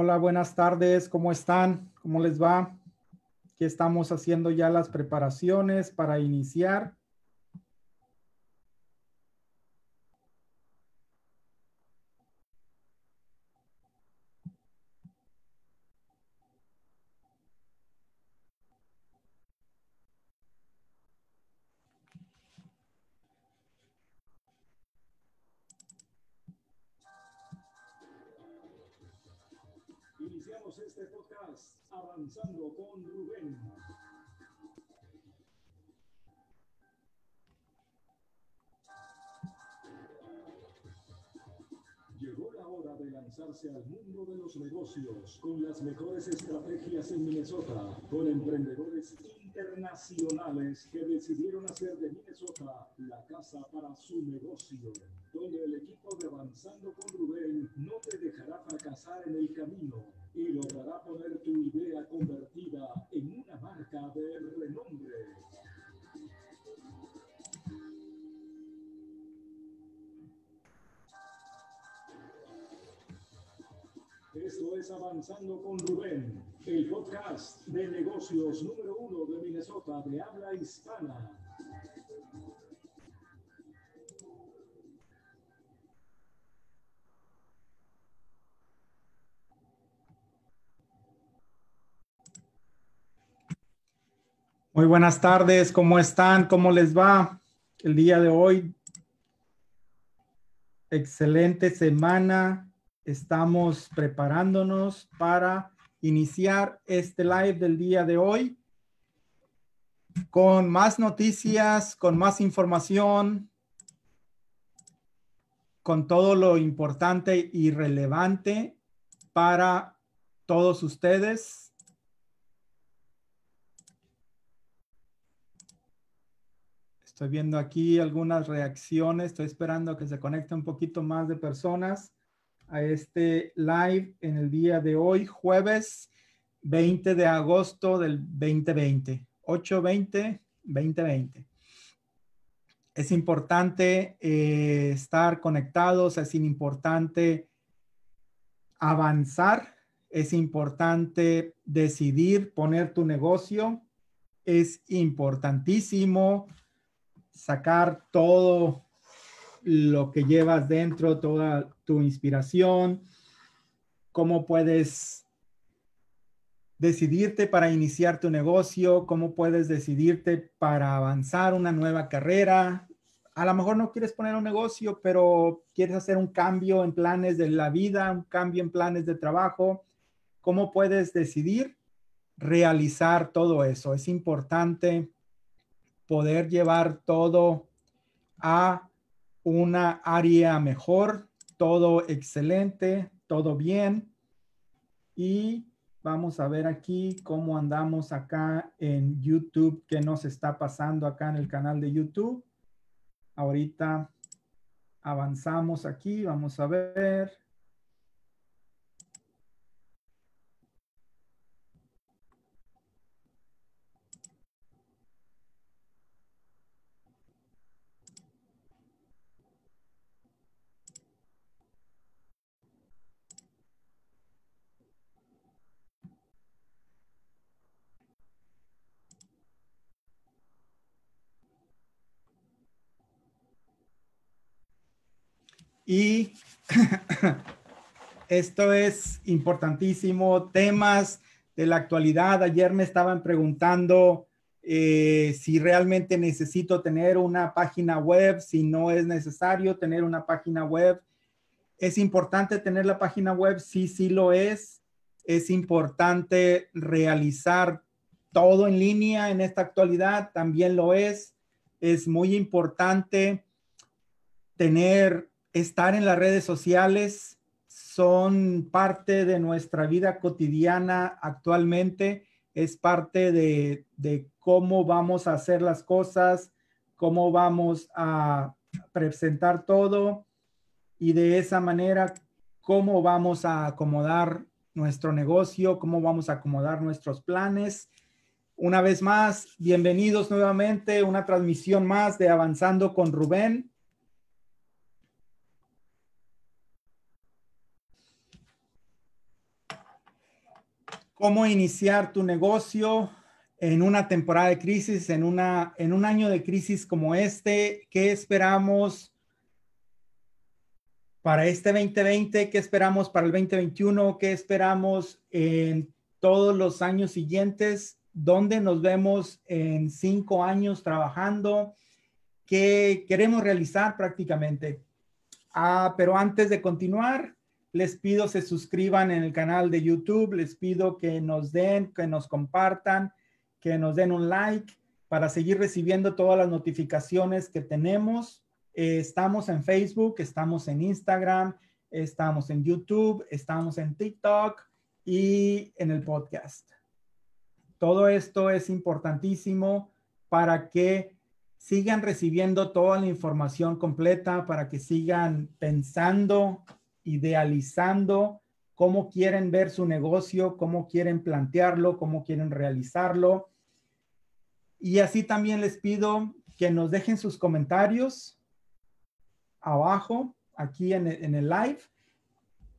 Hola, buenas tardes. ¿Cómo están? ¿Cómo les va? Aquí estamos haciendo ya las preparaciones para iniciar este podcast avanzando con Rubén. Llegó la hora de lanzarse al mundo de los negocios con las mejores estrategias en Minnesota, con emprendedores y internacionales que decidieron hacer de Minnesota la casa para su negocio, donde el equipo de Avanzando con Rubén no te dejará fracasar en el camino y logrará poner tu idea convertida en una marca de renombre. Esto es Avanzando con Rubén el podcast de negocios número uno de Minnesota de habla hispana. Muy buenas tardes, ¿cómo están? ¿Cómo les va el día de hoy? Excelente semana. Estamos preparándonos para iniciar este live del día de hoy con más noticias, con más información, con todo lo importante y relevante para todos ustedes. Estoy viendo aquí algunas reacciones, estoy esperando que se conecte un poquito más de personas a este live en el día de hoy, jueves 20 de agosto del 2020, 8-20-2020. Es importante eh, estar conectados, es importante avanzar, es importante decidir poner tu negocio, es importantísimo sacar todo lo que llevas dentro, toda tu inspiración, cómo puedes decidirte para iniciar tu negocio, cómo puedes decidirte para avanzar una nueva carrera. A lo mejor no quieres poner un negocio, pero quieres hacer un cambio en planes de la vida, un cambio en planes de trabajo. ¿Cómo puedes decidir realizar todo eso? Es importante poder llevar todo a una área mejor, todo excelente, todo bien. Y vamos a ver aquí cómo andamos acá en YouTube, qué nos está pasando acá en el canal de YouTube. Ahorita avanzamos aquí, vamos a ver. Y esto es importantísimo, temas de la actualidad. Ayer me estaban preguntando eh, si realmente necesito tener una página web, si no es necesario tener una página web. ¿Es importante tener la página web? Sí, sí lo es. Es importante realizar todo en línea en esta actualidad, también lo es. Es muy importante tener estar en las redes sociales son parte de nuestra vida cotidiana actualmente, es parte de, cómo vamos a hacer las cosas, cómo vamos a presentar todo y de esa manera cómo vamos a acomodar nuestro negocio, cómo vamos a acomodar nuestros planes. Una vez más, bienvenidos nuevamente, una transmisión más de Avanzando con Rubén. cómo iniciar tu negocio en una temporada de crisis, en, una, en un año de crisis como este, qué esperamos para este 2020, qué esperamos para el 2021, qué esperamos en todos los años siguientes, dónde nos vemos en cinco años trabajando, qué queremos realizar prácticamente. Ah, pero antes de continuar, les pido se suscriban en el canal de YouTube, les pido que nos den, que nos compartan, que nos den un like para seguir recibiendo todas las notificaciones que tenemos. Eh, estamos en Facebook, estamos en Instagram, estamos en YouTube, estamos en TikTok y en el podcast. Todo esto es importantísimo para que sigan recibiendo toda la información completa, para que sigan pensando idealizando cómo quieren ver su negocio, cómo quieren plantearlo, cómo quieren realizarlo. Y así también les pido que nos dejen sus comentarios abajo, aquí e, en el, live,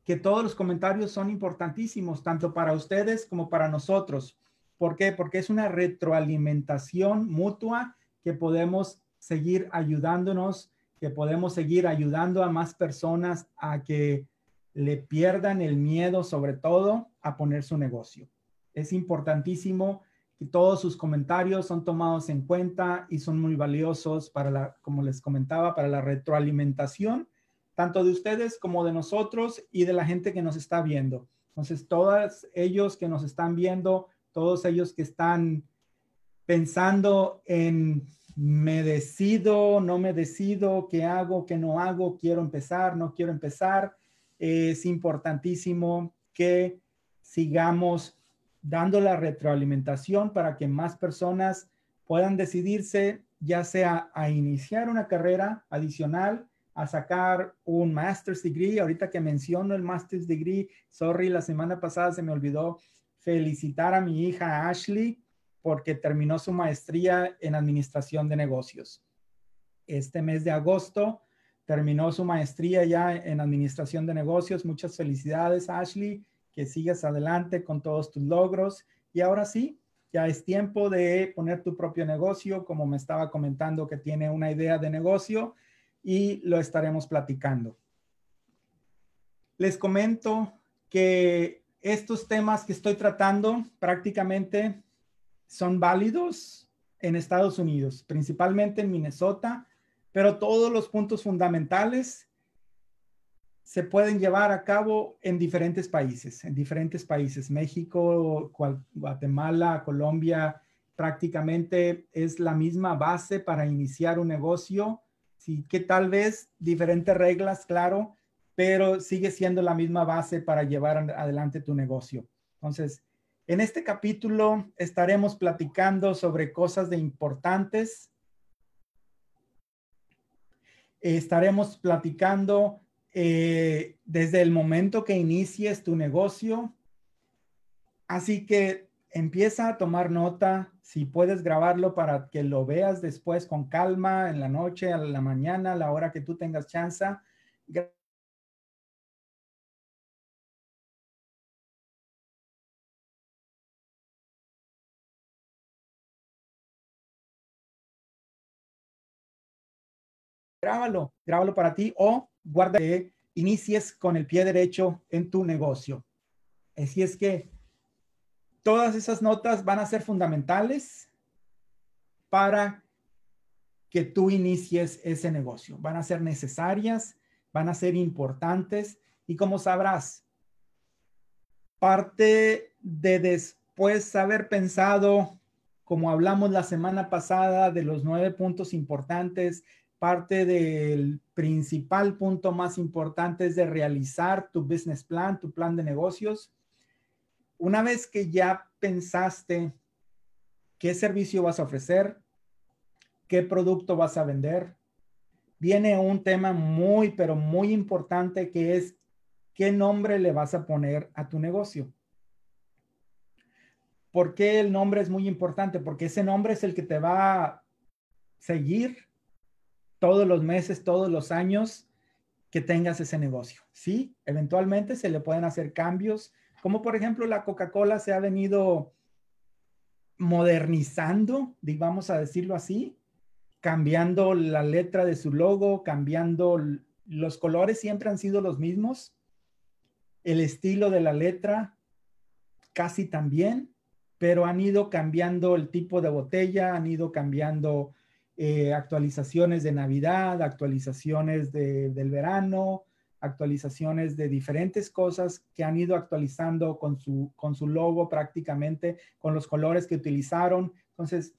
que todos los comentarios son importantísimos, tanto para ustedes como para nosotros. ¿Por qué? Porque es una retroalimentación mutua que podemos seguir ayudándonos que podemos seguir ayudando a más personas a que le pierdan el miedo, sobre todo, a poner su negocio. Es importantísimo que todos sus comentarios son tomados en cuenta y son muy valiosos para la, como les comentaba, para la retroalimentación, tanto de ustedes como de nosotros y de la gente que nos está viendo. Entonces, todos ellos que nos están viendo, todos ellos que están pensando en me decido, no me decido, qué hago, qué no hago, quiero empezar, no quiero empezar. Es importantísimo que sigamos dando la retroalimentación para que más personas puedan decidirse, ya sea a iniciar una carrera adicional, a sacar un master's degree. Ahorita que menciono el master's degree, sorry, la semana pasada se me olvidó felicitar a mi hija Ashley porque terminó su maestría en administración de negocios. Este mes de agosto terminó su maestría ya en administración de negocios. Muchas felicidades, Ashley, que sigas adelante con todos tus logros. Y ahora sí, ya es tiempo de poner tu propio negocio, como me estaba comentando que tiene una idea de negocio y lo estaremos platicando. Les comento que estos temas que estoy tratando prácticamente son válidos en Estados Unidos, principalmente en Minnesota, pero todos los puntos fundamentales se pueden llevar a cabo en diferentes países, en diferentes países, México, Guatemala, Colombia, prácticamente es la misma base para iniciar un negocio, sí, que tal vez diferentes reglas, claro, pero sigue siendo la misma base para llevar adelante tu negocio. Entonces, en este capítulo estaremos platicando sobre cosas de importantes. Estaremos platicando eh, desde el momento que inicies tu negocio. Así que empieza a tomar nota, si puedes grabarlo para que lo veas después con calma, en la noche, a la mañana, a la hora que tú tengas chance. grábalo, grábalo para ti o guarda que inicies con el pie derecho en tu negocio. Así es que todas esas notas van a ser fundamentales para que tú inicies ese negocio. Van a ser necesarias, van a ser importantes y como sabrás, parte de después haber pensado, como hablamos la semana pasada, de los nueve puntos importantes parte del principal punto más importante es de realizar tu business plan, tu plan de negocios. Una vez que ya pensaste qué servicio vas a ofrecer, qué producto vas a vender, viene un tema muy, pero muy importante que es qué nombre le vas a poner a tu negocio. ¿Por qué el nombre es muy importante? Porque ese nombre es el que te va a seguir todos los meses, todos los años que tengas ese negocio. Sí, eventualmente se le pueden hacer cambios, como por ejemplo la Coca-Cola se ha venido modernizando, digamos a decirlo así, cambiando la letra de su logo, cambiando los colores, siempre han sido los mismos, el estilo de la letra casi también, pero han ido cambiando el tipo de botella, han ido cambiando eh, actualizaciones de Navidad, actualizaciones del verano, actualizaciones de diferentes cosas que han ido actualizando con su, con su logo prácticamente, con los colores que utilizaron. Entonces,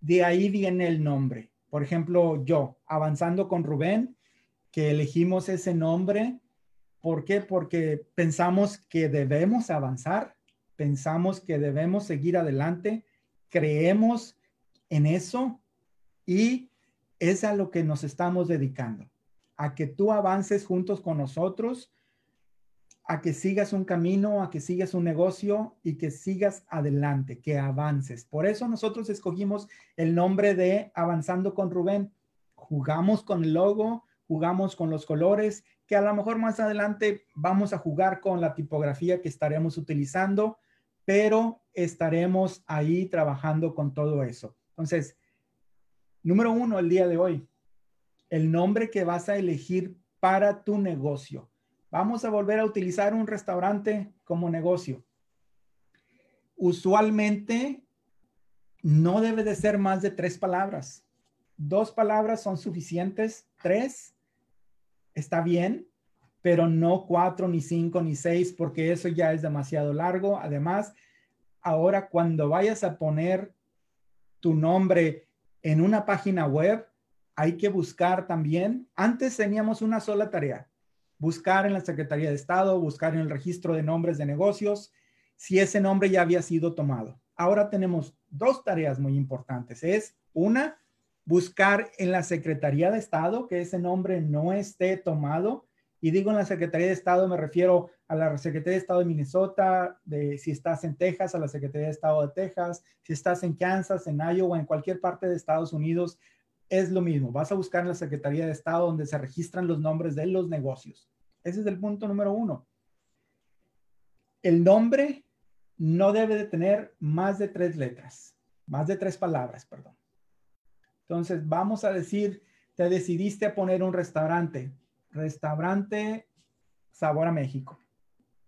de ahí viene el nombre. Por ejemplo, yo, avanzando con Rubén, que elegimos ese nombre. ¿Por qué? Porque pensamos que debemos avanzar, pensamos que debemos seguir adelante, creemos en eso y es a lo que nos estamos dedicando, a que tú avances juntos con nosotros, a que sigas un camino, a que sigas un negocio y que sigas adelante, que avances. Por eso nosotros escogimos el nombre de Avanzando con Rubén. Jugamos con el logo, jugamos con los colores, que a lo mejor más adelante vamos a jugar con la tipografía que estaremos utilizando, pero estaremos ahí trabajando con todo eso. Entonces, Número uno, el día de hoy, el nombre que vas a elegir para tu negocio. Vamos a volver a utilizar un restaurante como negocio. Usualmente no debe de ser más de tres palabras. Dos palabras son suficientes, tres está bien, pero no cuatro, ni cinco, ni seis, porque eso ya es demasiado largo. Además, ahora cuando vayas a poner tu nombre en una página web hay que buscar también, antes teníamos una sola tarea, buscar en la Secretaría de Estado, buscar en el registro de nombres de negocios, si ese nombre ya había sido tomado. Ahora tenemos dos tareas muy importantes. Es una, buscar en la Secretaría de Estado que ese nombre no esté tomado y digo en la Secretaría de Estado, me refiero a la Secretaría de Estado de Minnesota, de, si estás en Texas, a la Secretaría de Estado de Texas, si estás en Kansas, en Iowa, en cualquier parte de Estados Unidos, es lo mismo. Vas a buscar en la Secretaría de Estado donde se registran los nombres de los negocios. Ese es el punto número uno. El nombre no debe de tener más de tres letras, más de tres palabras, perdón. Entonces, vamos a decir, te decidiste a poner un restaurante restaurante Sabor a México.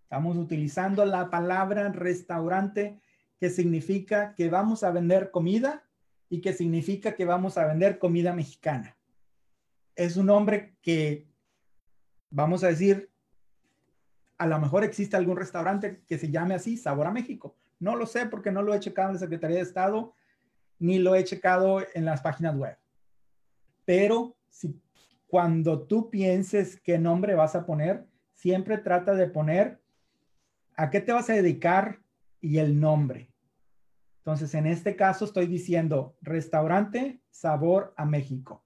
Estamos utilizando la palabra restaurante que significa que vamos a vender comida y que significa que vamos a vender comida mexicana. Es un nombre que, vamos a decir, a lo mejor existe algún restaurante que se llame así, Sabor a México. No lo sé porque no lo he checado en la Secretaría de Estado ni lo he checado en las páginas web. Pero si cuando tú pienses qué nombre vas a poner, siempre trata de poner a qué te vas a dedicar y el nombre. Entonces, en este caso estoy diciendo restaurante Sabor a México.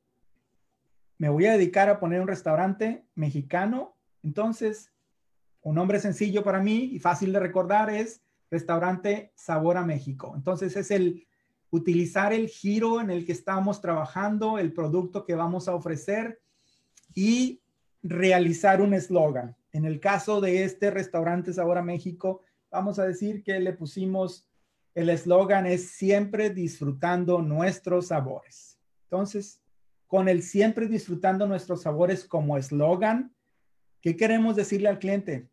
Me voy a dedicar a poner un restaurante mexicano. Entonces, un nombre sencillo para mí y fácil de recordar es restaurante Sabor a México. Entonces, es el utilizar el giro en el que estamos trabajando, el producto que vamos a ofrecer y realizar un eslogan. En el caso de este restaurante a México, vamos a decir que le pusimos el eslogan es siempre disfrutando nuestros sabores. Entonces, con el siempre disfrutando nuestros sabores como eslogan, ¿qué queremos decirle al cliente?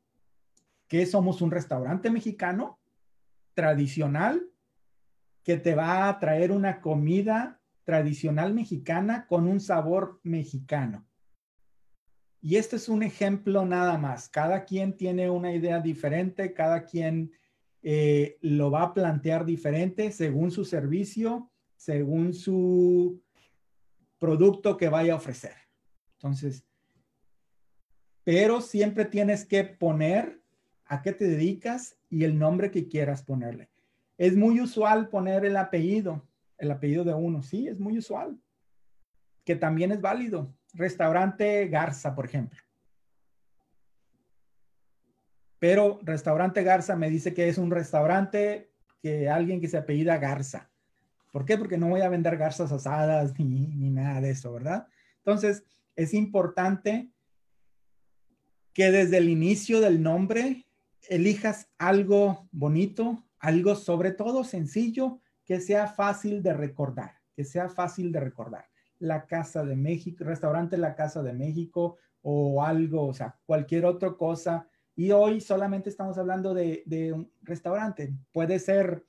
Que somos un restaurante mexicano tradicional que te va a traer una comida tradicional mexicana con un sabor mexicano. Y este es un ejemplo nada más. Cada quien tiene una idea diferente, cada quien eh, lo va a plantear diferente según su servicio, según su producto que vaya a ofrecer. Entonces, pero siempre tienes que poner a qué te dedicas y el nombre que quieras ponerle. Es muy usual poner el apellido, el apellido de uno, sí, es muy usual, que también es válido, restaurante Garza, por ejemplo. Pero restaurante Garza me dice que es un restaurante que alguien que se apellida Garza. ¿Por qué? Porque no voy a vender garzas asadas ni, ni nada de eso, ¿verdad? Entonces, es importante que desde el inicio del nombre elijas algo bonito, algo sobre todo sencillo, que sea fácil de recordar, que sea fácil de recordar. La Casa de México, restaurante La Casa de México o algo, o sea, cualquier otra cosa. Y hoy solamente estamos hablando de, un restaurante. Puede ser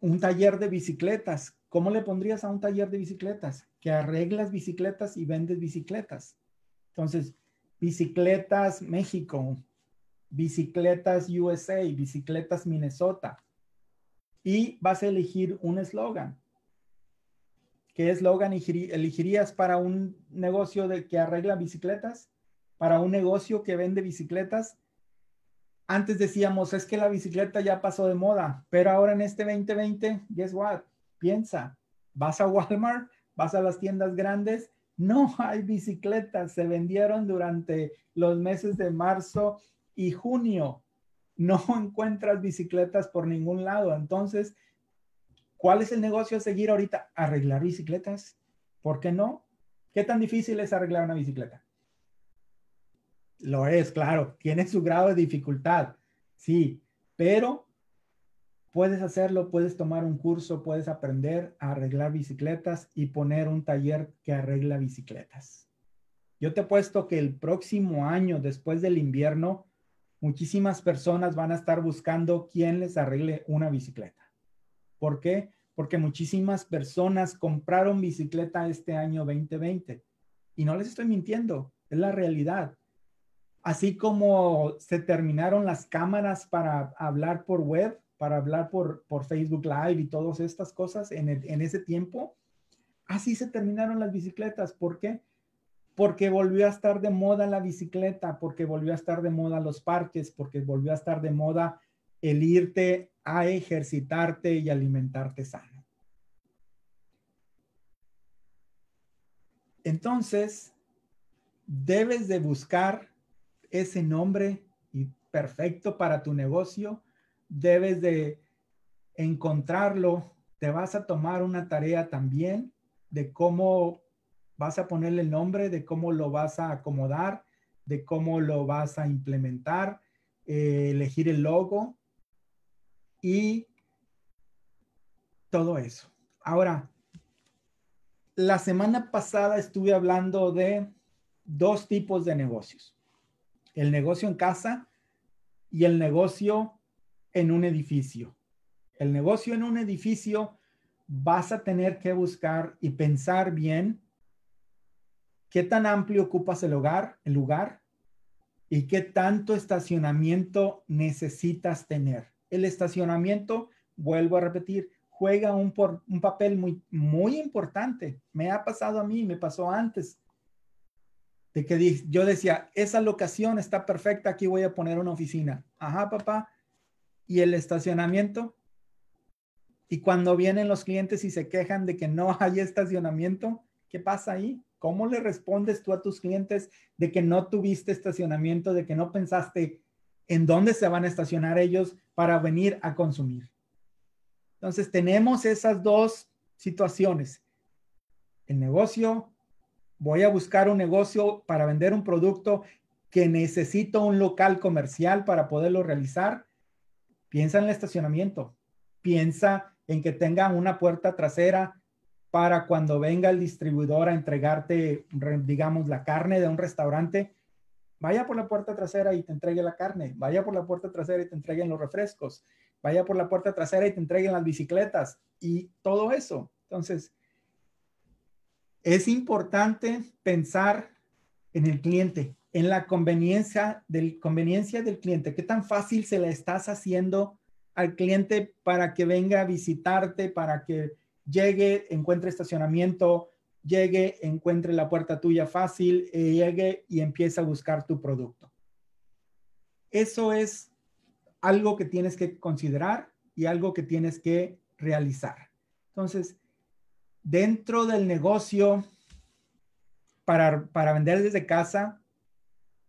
un taller de bicicletas. ¿Cómo le pondrías a un taller de bicicletas? Que arreglas bicicletas y vendes bicicletas. Entonces, bicicletas México, bicicletas USA, bicicletas Minnesota. Y vas a elegir un eslogan. ¿Qué eslogan elegirías para un negocio de, que arregla bicicletas? ¿Para un negocio que vende bicicletas? Antes decíamos, es que la bicicleta ya pasó de moda, pero ahora en este 2020, guess what? Piensa, vas a Walmart, vas a las tiendas grandes, no hay bicicletas, se vendieron durante los meses de marzo y junio. No encuentras bicicletas por ningún lado. Entonces, ¿Cuál es el negocio a seguir ahorita? Arreglar bicicletas. ¿Por qué no? ¿Qué tan difícil es arreglar una bicicleta? Lo es, claro. Tiene su grado de dificultad. Sí, pero puedes hacerlo, puedes tomar un curso, puedes aprender a arreglar bicicletas y poner un taller que arregla bicicletas. Yo te he puesto que el próximo año, después del invierno, muchísimas personas van a estar buscando quién les arregle una bicicleta. ¿Por qué? Porque muchísimas personas compraron bicicleta este año 2020. Y no les estoy mintiendo, es la realidad. Así como se terminaron las cámaras para hablar por web, para hablar por, Facebook Live y todas estas cosas en, en ese tiempo, así se terminaron las bicicletas. ¿Por qué? porque volvió a estar de moda la bicicleta, porque volvió a estar de moda los parques, porque volvió a estar de moda el irte a ejercitarte y alimentarte sano. Entonces, debes de buscar ese nombre y perfecto para tu negocio, debes de encontrarlo, te vas a tomar una tarea también de cómo vas a ponerle el nombre, de cómo lo vas a acomodar, de cómo lo vas a implementar, eh, elegir el logo, y todo eso. Ahora, la semana pasada estuve hablando de dos tipos de negocios. El negocio en casa y el negocio en un edificio. El negocio en un edificio vas a tener que buscar y pensar bien qué tan amplio ocupas el hogar, el lugar y qué tanto estacionamiento necesitas tener el estacionamiento, vuelvo a repetir, juega un, un papel muy, muy importante. Me ha pasado a mí, me pasó antes, de que yo decía, esa locación está perfecta, aquí voy a poner una oficina. Ajá, papá. ¿Y el estacionamiento? Y cuando vienen los clientes y se quejan de que no hay estacionamiento, ¿qué pasa ahí? ¿Cómo le respondes tú a tus clientes de que no tuviste estacionamiento, de que no pensaste en dónde se van a estacionar ellos para venir a consumir. Entonces tenemos esas dos situaciones. El negocio, voy a buscar un negocio para vender un producto que necesito un local comercial para poderlo realizar. Piensa en el estacionamiento, piensa en que tenga una puerta trasera para cuando venga el distribuidor a entregarte, digamos, la carne de un restaurante, vaya por la puerta trasera y te entregue la carne, vaya por la puerta trasera y te entreguen los refrescos, vaya por la puerta trasera y te entreguen las bicicletas y todo eso. Entonces, es importante pensar en el cliente, en la conveniencia del, conveniencia del cliente. ¿Qué tan fácil se le estás haciendo al cliente para que venga a visitarte, para que llegue, encuentre estacionamiento, llegue, encuentre la puerta tuya fácil, eh, llegue y empieza a buscar tu producto. Eso es algo que tienes que considerar y algo que tienes que realizar. Entonces, dentro del negocio, para, para vender desde casa,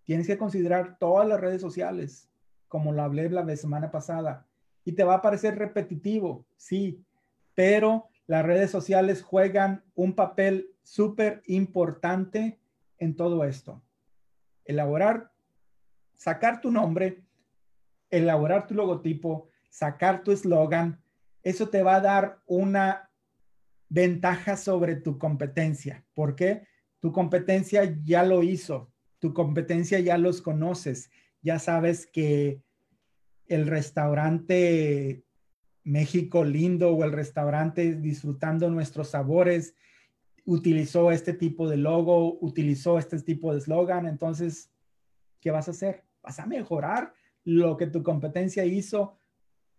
tienes que considerar todas las redes sociales, como lo hablé la semana pasada. Y te va a parecer repetitivo, sí, pero las redes sociales juegan un papel súper importante en todo esto. Elaborar, sacar tu nombre, elaborar tu logotipo, sacar tu eslogan, eso te va a dar una ventaja sobre tu competencia. ¿Por qué? Tu competencia ya lo hizo, tu competencia ya los conoces, ya sabes que el restaurante México lindo o el restaurante disfrutando nuestros sabores, utilizó este tipo de logo, utilizó este tipo de eslogan, entonces, ¿qué vas a hacer? Vas a mejorar lo que tu competencia hizo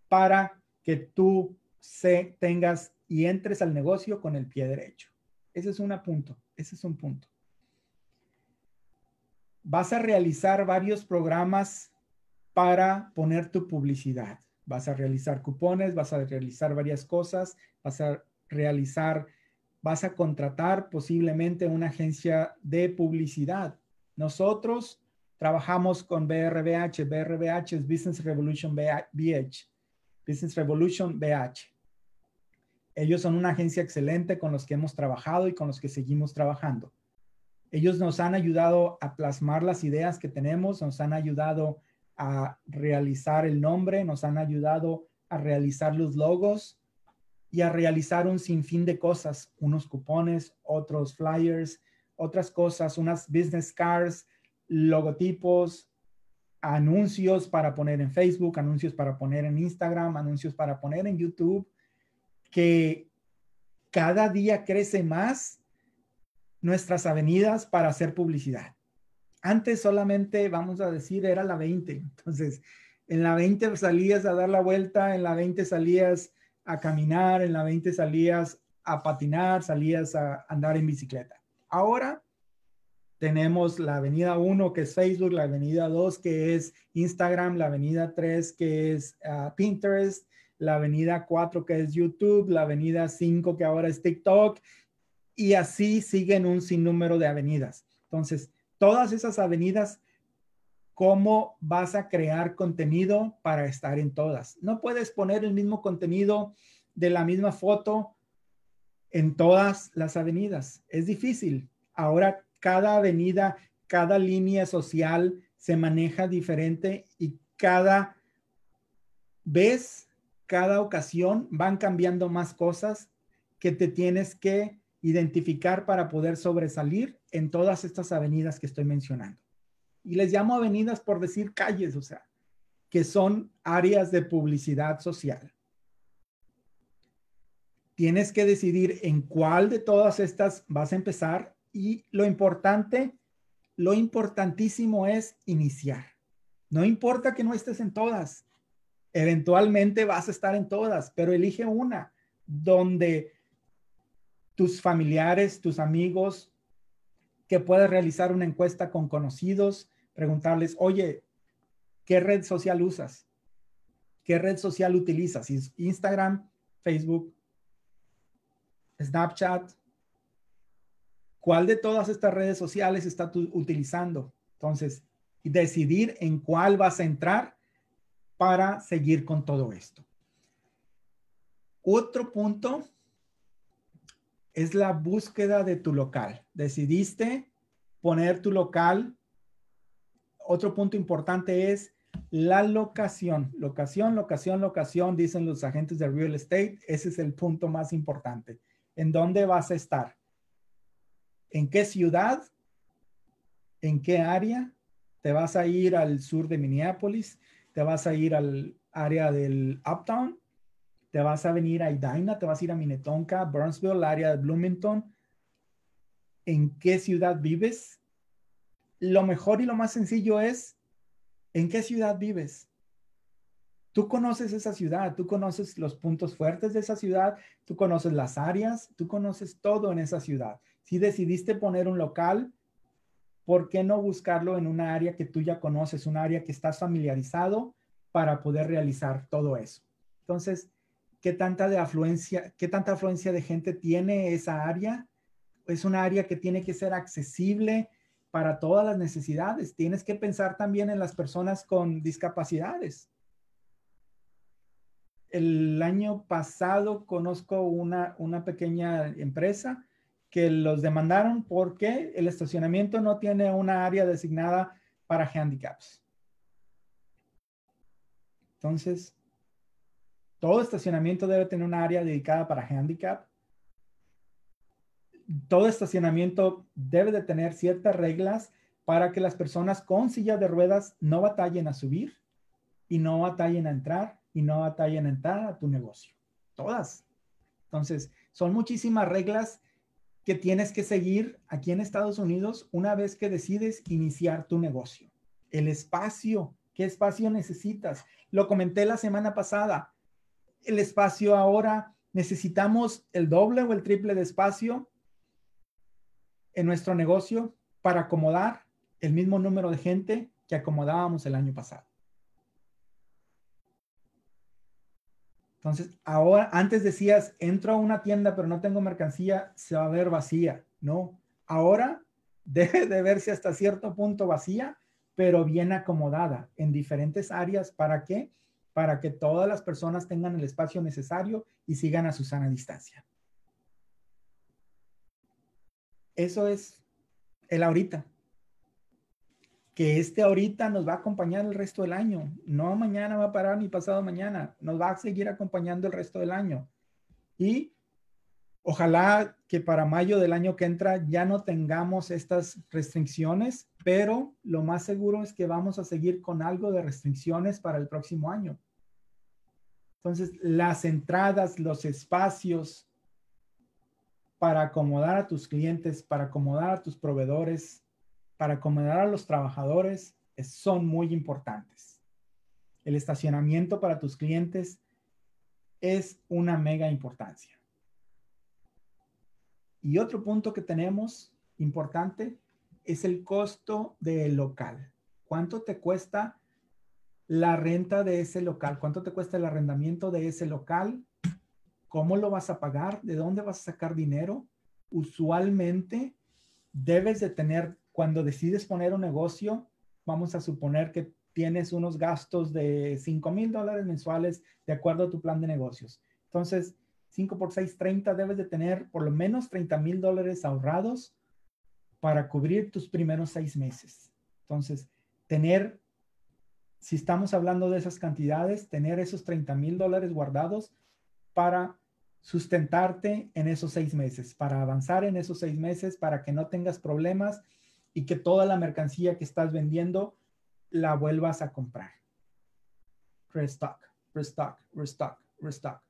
para que tú se, tengas y entres al negocio con el pie derecho. Ese es un punto, ese es un punto. Vas a realizar varios programas para poner tu publicidad. Vas a realizar cupones, vas a realizar varias cosas, vas a realizar, vas a contratar posiblemente una agencia de publicidad. Nosotros trabajamos con BRBH, BRBH es Business Revolution BH, Business Revolution BH. Ellos son una agencia excelente con los que hemos trabajado y con los que seguimos trabajando. Ellos nos han ayudado a plasmar las ideas que tenemos, nos han ayudado a realizar el nombre, nos han ayudado a realizar los logos y a realizar un sinfín de cosas, unos cupones, otros flyers, otras cosas, unas business cards, logotipos, anuncios para poner en Facebook, anuncios para poner en Instagram, anuncios para poner en YouTube, que cada día crece más nuestras avenidas para hacer publicidad. Antes solamente, vamos a decir, era la 20. Entonces, en la 20 salías a dar la vuelta, en la 20 salías a caminar, en la 20 salías a patinar, salías a andar en bicicleta. Ahora tenemos la avenida 1 que es Facebook, la avenida 2 que es Instagram, la avenida 3 que es ah, Pinterest, la avenida 4 que es YouTube, la avenida 5 que ahora es TikTok y así siguen un sinnúmero de avenidas. Entonces, todas esas avenidas, ¿cómo vas a crear contenido para estar en todas? No puedes poner el mismo contenido de la misma foto en todas las avenidas. Es difícil. Ahora cada avenida, cada línea social se maneja diferente y cada vez, cada ocasión van cambiando más cosas que te tienes que identificar para poder sobresalir en todas estas avenidas que estoy mencionando. Y les llamo avenidas por decir calles, o sea, que son áreas de publicidad social. Tienes que decidir en cuál de todas estas vas a empezar y lo importante, lo importantísimo es iniciar. No importa que no estés en todas, eventualmente vas a estar en todas, pero elige una donde tus familiares, tus amigos, que puedes realizar una encuesta con conocidos, preguntarles, oye, ¿qué red social usas? ¿Qué red social utilizas? Instagram, Facebook, Snapchat. ¿Cuál de todas estas redes sociales estás utilizando? Entonces, decidir en cuál vas a entrar para seguir con todo esto. Otro punto es la búsqueda de tu local. Decidiste poner tu local. Otro punto importante es la locación. Locación, locación, locación, dicen los agentes de real estate. Ese es el punto más importante. ¿En dónde vas a estar? ¿En qué ciudad? ¿En qué área? ¿Te vas a ir al sur de Minneapolis? ¿Te vas a ir al área del Uptown? te vas a venir a Idaina, te vas a ir a Minnetonka, Burnsville, el área de Bloomington, en qué ciudad vives. Lo mejor y lo más sencillo es en qué ciudad vives. Tú conoces esa ciudad, tú conoces los puntos fuertes de esa ciudad, tú conoces las áreas, tú conoces todo en esa ciudad. Si decidiste poner un local, ¿por qué no buscarlo en una área que tú ya conoces, un área que estás familiarizado para poder realizar todo eso? Entonces, qué tanta de afluencia, qué tanta afluencia de gente tiene esa área. Es una área que tiene que ser accesible para todas las necesidades. Tienes que pensar también en las personas con discapacidades. El año pasado conozco una, una pequeña empresa que los demandaron porque el estacionamiento no tiene una área designada para handicaps. Entonces, todo estacionamiento debe tener un área dedicada para handicap. Todo estacionamiento debe de tener ciertas reglas para que las personas con silla de ruedas no batallen a subir y no batallen a entrar y no batallen a entrar a tu negocio. Todas. Entonces, son muchísimas reglas que tienes que seguir aquí en Estados Unidos una vez que decides iniciar tu negocio. El espacio, ¿qué espacio necesitas? Lo comenté la semana pasada el espacio ahora? ¿Necesitamos el doble o el triple de espacio en nuestro negocio para acomodar el mismo número de gente que acomodábamos el año pasado? Entonces, ahora, antes decías, entro a una tienda pero no tengo mercancía, se va a ver vacía. No, ahora deje de verse hasta cierto punto vacía, pero bien acomodada en diferentes áreas para que para que todas las personas tengan el espacio necesario y sigan a su sana distancia. Eso es el ahorita. Que este ahorita nos va a acompañar el resto del año. No mañana va a parar ni pasado mañana. Nos va a seguir acompañando el resto del año. Y ojalá que para mayo del año que entra ya no tengamos estas restricciones, pero lo más seguro es que vamos a seguir con algo de restricciones para el próximo año. Entonces, las entradas, los espacios para acomodar a tus clientes, para acomodar a tus proveedores, para acomodar a los trabajadores, son muy importantes. El estacionamiento para tus clientes es una mega importancia. Y otro punto que tenemos importante es el costo del local. ¿Cuánto te cuesta la renta de ese local, cuánto te cuesta el arrendamiento de ese local, cómo lo vas a pagar, de dónde vas a sacar dinero. Usualmente debes de tener, cuando decides poner un negocio, vamos a suponer que tienes unos gastos de 5 mil dólares mensuales de acuerdo a tu plan de negocios. Entonces, 5 por 6, 30, debes de tener por lo menos 30 mil dólares ahorrados para cubrir tus primeros seis meses. Entonces, tener si estamos hablando de esas cantidades, tener esos 30 mil dólares guardados para sustentarte en esos seis meses, para avanzar en esos seis meses, para que no tengas problemas y que toda la mercancía que estás vendiendo la vuelvas a comprar. Restock, restock, restock, restock.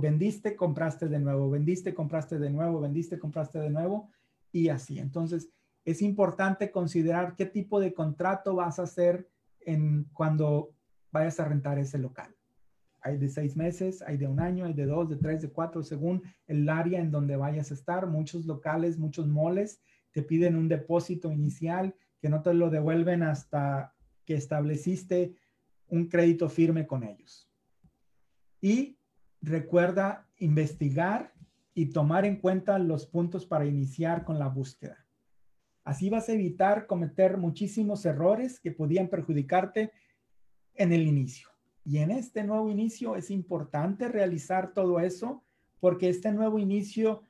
vendiste, compraste de nuevo, vendiste, compraste de nuevo, vendiste, compraste de nuevo y así. Entonces, es importante considerar qué tipo de contrato vas a hacer en cuando vayas a rentar ese local. Hay de seis meses, hay de un año, hay de dos, de tres, de cuatro, según el área en donde vayas a estar. Muchos locales, muchos moles te piden un depósito inicial que no te lo devuelven hasta que estableciste un crédito firme con ellos. Y recuerda investigar y tomar en cuenta los puntos para iniciar con la búsqueda. Así vas a evitar cometer muchísimos errores que podían perjudicarte en el inicio. Y en este nuevo inicio es importante realizar todo eso porque este nuevo inicio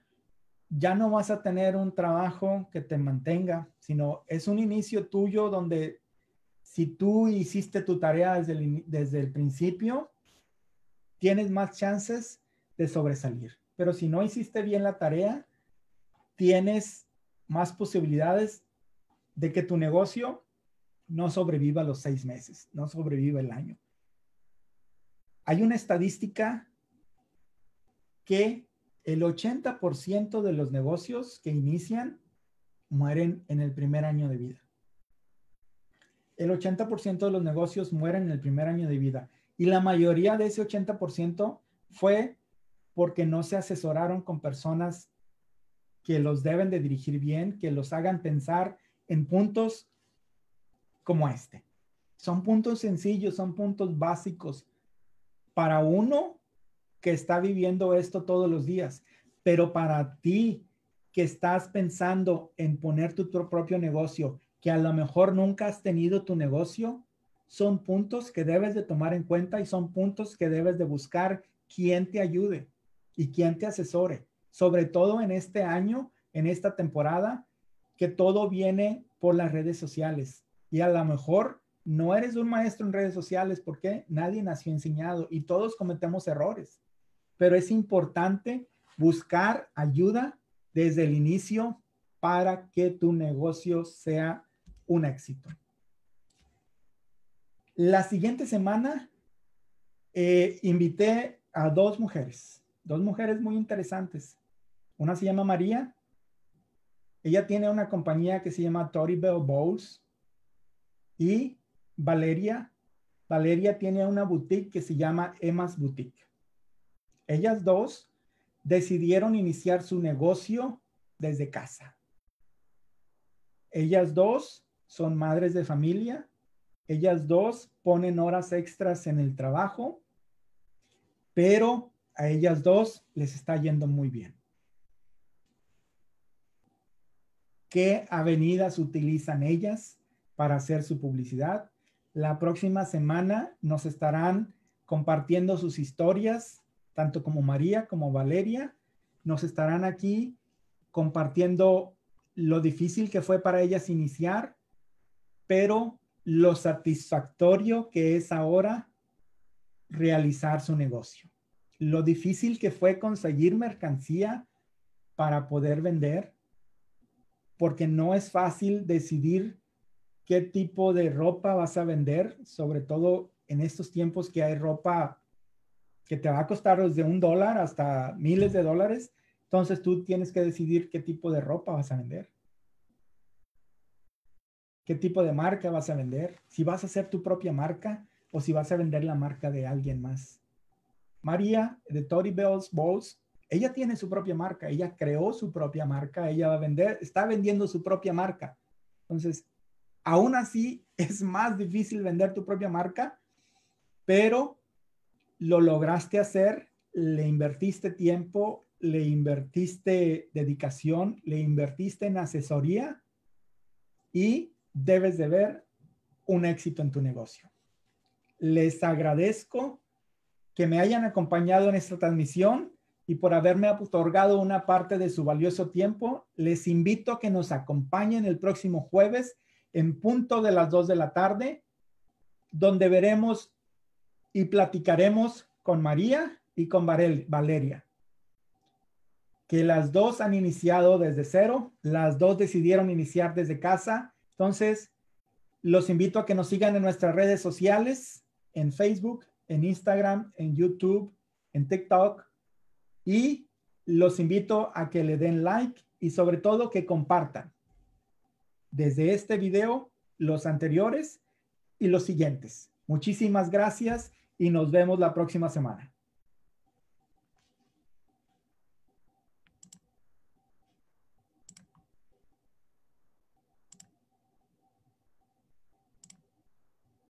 ya no vas a tener un trabajo que te mantenga, sino es un inicio tuyo donde si tú hiciste tu tarea desde el, principio, tienes más chances de sobresalir. Pero si no hiciste bien la tarea, tienes más posibilidades de que tu negocio no sobreviva los seis meses, no sobreviva el año. Hay una estadística que el 80% de los negocios que inician mueren en el primer año de vida. El 80% de los negocios mueren en el primer año de vida. Y la mayoría de ese 80% fue porque no se asesoraron con personas que los deben de dirigir bien, que los hagan pensar en puntos como este. Son puntos sencillos, son puntos básicos para uno que está viviendo esto todos los días, pero para ti que estás pensando en poner tu, propio negocio, que a lo mejor nunca has tenido tu negocio, son puntos que debes de tomar en cuenta y son puntos que debes de buscar quien te ayude y quien te asesore sobre todo en este año, en esta temporada, que todo viene por las redes sociales. Y a lo mejor no eres un maestro en redes sociales porque nadie nació enseñado y todos cometemos errores. Pero es importante buscar ayuda desde el inicio para que tu negocio sea un éxito. La siguiente semana eh, invité a dos mujeres, dos mujeres muy interesantes. Una se llama María. Ella tiene una compañía que se llama Tori Bell Bowls. Y Valeria. Valeria tiene una boutique que se llama Emma's Boutique. Ellas dos decidieron iniciar su negocio desde casa. Ellas dos son madres de familia. Ellas dos ponen horas extras en el trabajo, pero a ellas dos les está yendo muy bien. qué avenidas utilizan ellas para hacer su publicidad. La próxima semana nos estarán compartiendo sus historias, tanto como María como Valeria, nos estarán aquí compartiendo lo difícil que fue para ellas iniciar, pero lo satisfactorio que es ahora realizar su negocio. Lo difícil que fue conseguir mercancía para poder vender, porque no es fácil decidir qué tipo de ropa vas a vender, sobre todo en estos tiempos que hay ropa que te va a costar desde un dólar hasta miles de dólares. Entonces tú tienes que decidir qué tipo de ropa vas a vender. ¿Qué tipo de marca vas a vender? Si vas a hacer tu propia marca o si vas a vender la marca de alguien más. María de Tory Bells Bowls ella tiene su propia marca, ella creó su propia marca, ella va a vender, está vendiendo su propia marca. Entonces, aún así es más difícil vender tu propia marca, pero lo lograste hacer, le invertiste tiempo, le invertiste dedicación, le invertiste en asesoría y debes de ver un éxito en tu negocio. Les agradezco que me hayan acompañado en esta transmisión y por haberme otorgado una parte de su valioso tiempo. Les invito a que nos acompañen el próximo jueves en punto de las 2 de la tarde, donde veremos y platicaremos con María y con Valeria, que las dos han iniciado desde cero, las dos decidieron iniciar desde casa. Entonces, los invito a que nos sigan en nuestras redes sociales, en Facebook, en Instagram, en YouTube, en TikTok y los invito a que le den like y sobre todo que compartan desde este video, los anteriores y los siguientes. Muchísimas gracias y nos vemos la próxima semana.